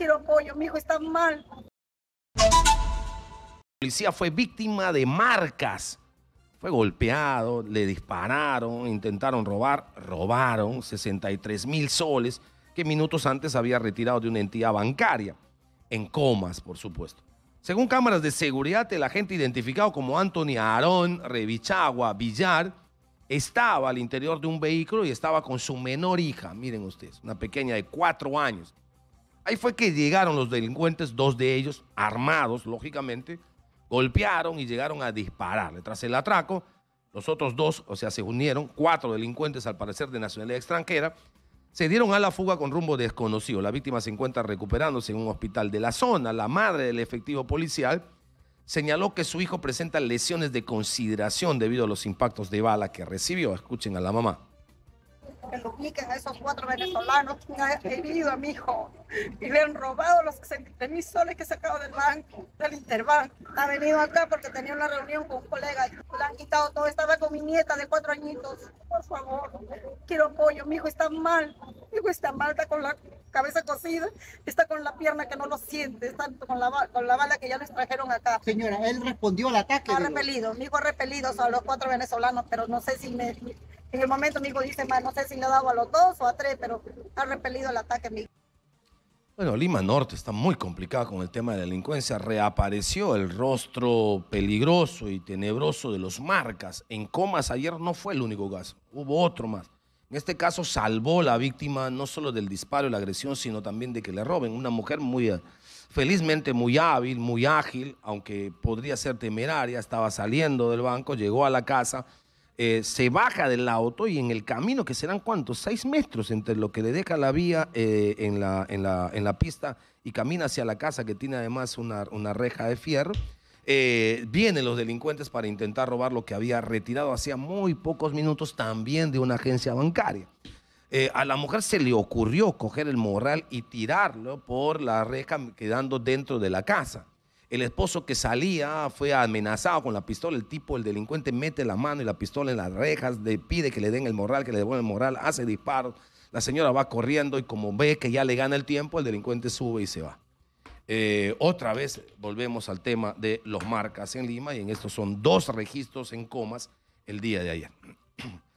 quiero mi hijo está mal. La policía fue víctima de marcas. Fue golpeado, le dispararon, intentaron robar, robaron 63 mil soles que minutos antes había retirado de una entidad bancaria, en comas, por supuesto. Según cámaras de seguridad, el agente identificado como Anthony Aarón Revichagua Villar estaba al interior de un vehículo y estaba con su menor hija, miren ustedes, una pequeña de cuatro años. Ahí fue que llegaron los delincuentes, dos de ellos armados, lógicamente, golpearon y llegaron a dispararle. Tras el atraco, los otros dos, o sea, se unieron, cuatro delincuentes al parecer de nacionalidad extranjera, se dieron a la fuga con rumbo desconocido. La víctima se encuentra recuperándose en un hospital de la zona. La madre del efectivo policial señaló que su hijo presenta lesiones de consideración debido a los impactos de bala que recibió. Escuchen a la mamá que ubiquen a esos cuatro venezolanos que han herido a mi hijo y le han robado los mis soles que he sacado del banco, del Interbank. Ha venido acá porque tenía una reunión con un colega y le han quitado todo. Estaba con mi nieta de cuatro añitos. Por favor, quiero apoyo. Mi hijo está mal. Mi hijo está mal, está con la cabeza cocida, está con la pierna que no lo siente, está con la, con la bala que ya les trajeron acá. Señora, él respondió al ataque. Ha repelido, mi hijo ha repelido a los cuatro venezolanos, pero no sé si me en el momento mi hijo dice, más no sé si le ha dado a los dos o a tres, pero ha repelido el ataque mi Bueno, Lima Norte está muy complicada con el tema de la delincuencia. Reapareció el rostro peligroso y tenebroso de los marcas. En comas ayer no fue el único caso, hubo otro más. En este caso salvó la víctima no solo del disparo y la agresión, sino también de que le roben. Una mujer muy, eh, felizmente muy hábil, muy ágil, aunque podría ser temeraria, estaba saliendo del banco, llegó a la casa, eh, se baja del auto y en el camino, que serán cuántos, seis metros entre lo que le deja la vía eh, en, la, en, la, pista y camina hacia la casa que tiene además una, una reja de fierro. Eh, vienen los delincuentes para intentar robar lo que había retirado hacía muy pocos minutos también de una agencia bancaria. a la mujer se le ocurrió coger el morral y tirarlo por la reja quedando dentro de la casa. El esposo que salía fue amenazado con la pistola. El tipo, el delincuente, mete la mano y la pistola en las rejas, le pide que le den el moral, que le devuelvan el moral, hace disparos. La señora va corriendo y como ve que ya le gana el tiempo, el delincuente sube y se va. Eh, otra vez volvemos al tema de los marcas en Lima y en estos son dos registros en comas el día de ayer.